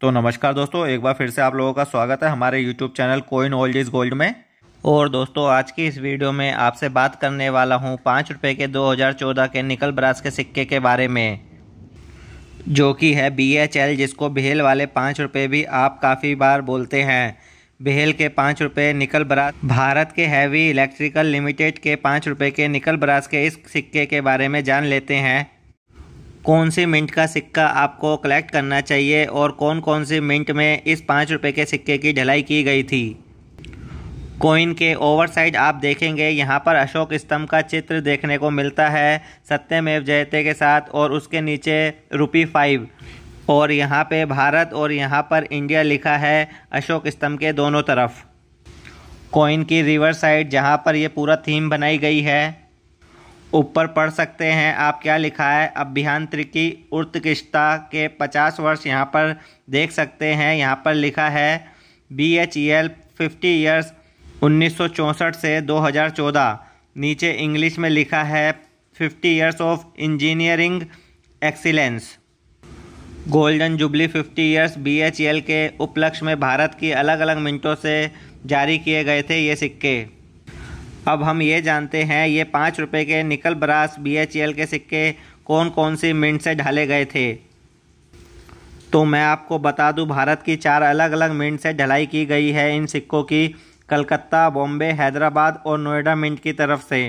तो नमस्कार दोस्तों एक बार फिर से आप लोगों का स्वागत है हमारे YouTube channel coin old is gold में और दोस्तों आज की इस वीडियो में आपसे बात करने वाला हूँ पाँच रुपये के 2014 के निकल ब्रास के सिक्के के बारे में जो कि है बी एच एल जिसको भेल वाले पाँच रुपये भी आप काफ़ी बार बोलते हैं भेल के पाँच रुपये निकल ब्रास भारत के हैवी इलेक्ट्रिकल लिमिटेड के पाँच रुपये के निकल ब्रास के इस सिक्के के बारे में जान लेते हैं कौन से मिनट का सिक्का आपको कलेक्ट करना चाहिए और कौन कौन से मिनट में इस पाँच रुपये के सिक्के की ढलाई की गई थी कोइन के ओवर साइड आप देखेंगे यहाँ पर अशोक स्तंभ का चित्र देखने को मिलता है सत्यमेव जयते के साथ और उसके नीचे रुपी फाइव और यहाँ पे भारत और यहाँ पर इंडिया लिखा है अशोक स्तंभ के दोनों तरफ कोइन की रिवर साइड जहाँ पर ये पूरा थीम बनाई गई है ऊपर पढ़ सकते हैं आप क्या लिखा है अभियांत्रिकी उत्कृष्टता के पचास वर्ष यहाँ पर देख सकते हैं यहाँ पर लिखा है B H E L fifty years उन्नीस से 2014 नीचे इंग्लिश में लिखा है fifty years of engineering excellence golden jubilee 50 years B H L के उपलक्ष्य में भारत की अलग अलग मिनटों से जारी किए गए थे ये सिक्के अब हम ये जानते हैं ये पाँच रुपये के निकल ब्रास बी के सिक्के कौन कौन सी मिंट से ढाले गए थे तो मैं आपको बता दूं भारत की चार अलग अलग मिंट से ढलाई की गई है इन सिक्कों की कलकत्ता बॉम्बे हैदराबाद और नोएडा मिंट की तरफ से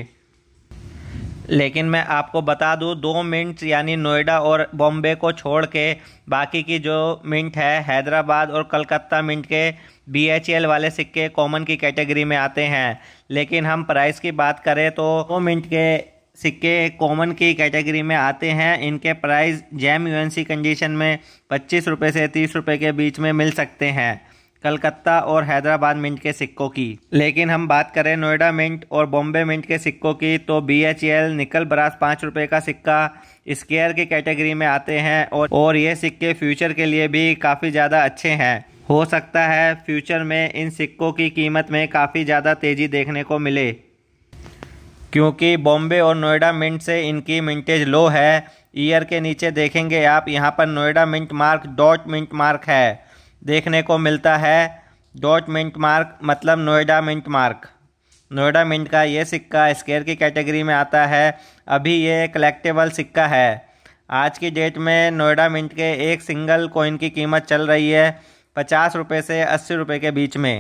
लेकिन मैं आपको बता दूं दो मिंट यानी नोएडा और बॉम्बे को छोड़ के बाकी की जो मिंट है हैदराबाद और कलकत्ता मिंट के बी एच एल वाले सिक्के कॉमन की कैटेगरी में आते हैं लेकिन हम प्राइस की बात करें तो दो मिंट के सिक्के कॉमन की कैटेगरी में आते हैं इनके प्राइस जैम यूएनसी कंडीशन में पच्चीस रुपये से तीस रुपये के बीच में मिल सकते हैं कलकत्ता और हैदराबाद मिंट के सिक्कों की लेकिन हम बात करें नोएडा मिंट और बॉम्बे मिंट के सिक्कों की तो बी एच एल निकल बरास पाँच रुपये का सिक्का स्केयर की कैटेगरी में आते हैं और और ये सिक्के फ्यूचर के लिए भी काफ़ी ज़्यादा अच्छे हैं हो सकता है फ्यूचर में इन सिक्कों की कीमत में काफ़ी ज़्यादा तेज़ी देखने को मिले क्योंकि बॉम्बे और नोएडा मिंट से इनकी मिंटेज लो है ईयर के नीचे देखेंगे आप यहाँ पर Noida mint mark dot mint mark है देखने को मिलता है डॉट मिंट मार्क मतलब Noida mint mark Noida mint का ये सिक्का स्केयर की कैटेगरी में आता है अभी ये कलेक्टेबल सिक्का है आज की डेट में नोएडा मिंट के एक सिंगल कॉइन की कीमत चल रही है पचास रुपये से अस्सी रुपये के बीच में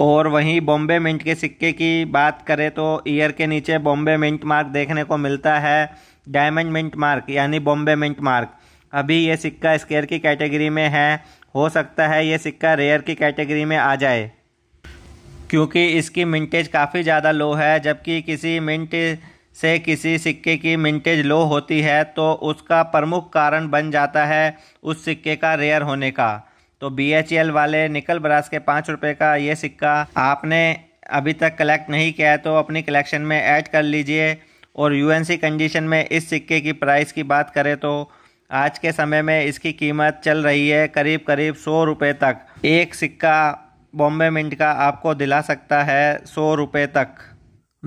और वहीं बॉम्बे मिंट के सिक्के की बात करें तो ईयर के नीचे बॉम्बे मिंट मार्क देखने को मिलता है डायमंड मिंट मार्क यानी बॉम्बे मिंट मार्क अभी ये सिक्का स्केयर की कैटेगरी में है हो सकता है ये सिक्का रेयर की कैटेगरी में आ जाए क्योंकि इसकी मिंटेज काफ़ी ज़्यादा लो है जबकि किसी मिंट से किसी सिक्के की मिंटेज लो होती है तो उसका प्रमुख कारण बन जाता है उस सिक्के का रेयर होने का तो बी वाले निकल ब्रास के पाँच रुपये का ये सिक्का आपने अभी तक कलेक्ट नहीं किया है तो अपनी कलेक्शन में ऐड कर लीजिए और यूएनसी कंडीशन में इस सिक्के की प्राइस की बात करें तो आज के समय में इसकी कीमत चल रही है करीब करीब सौ रुपये तक एक सिक्का बॉम्बे मिंट का आपको दिला सकता है सौ रुपये तक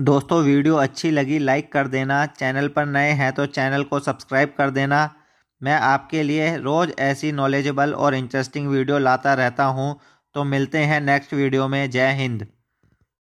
दोस्तों वीडियो अच्छी लगी लाइक कर देना चैनल पर नए हैं तो चैनल को सब्सक्राइब कर देना मैं आपके लिए रोज़ ऐसी नॉलेजेबल और इंटरेस्टिंग वीडियो लाता रहता हूँ तो मिलते हैं नेक्स्ट वीडियो में जय हिंद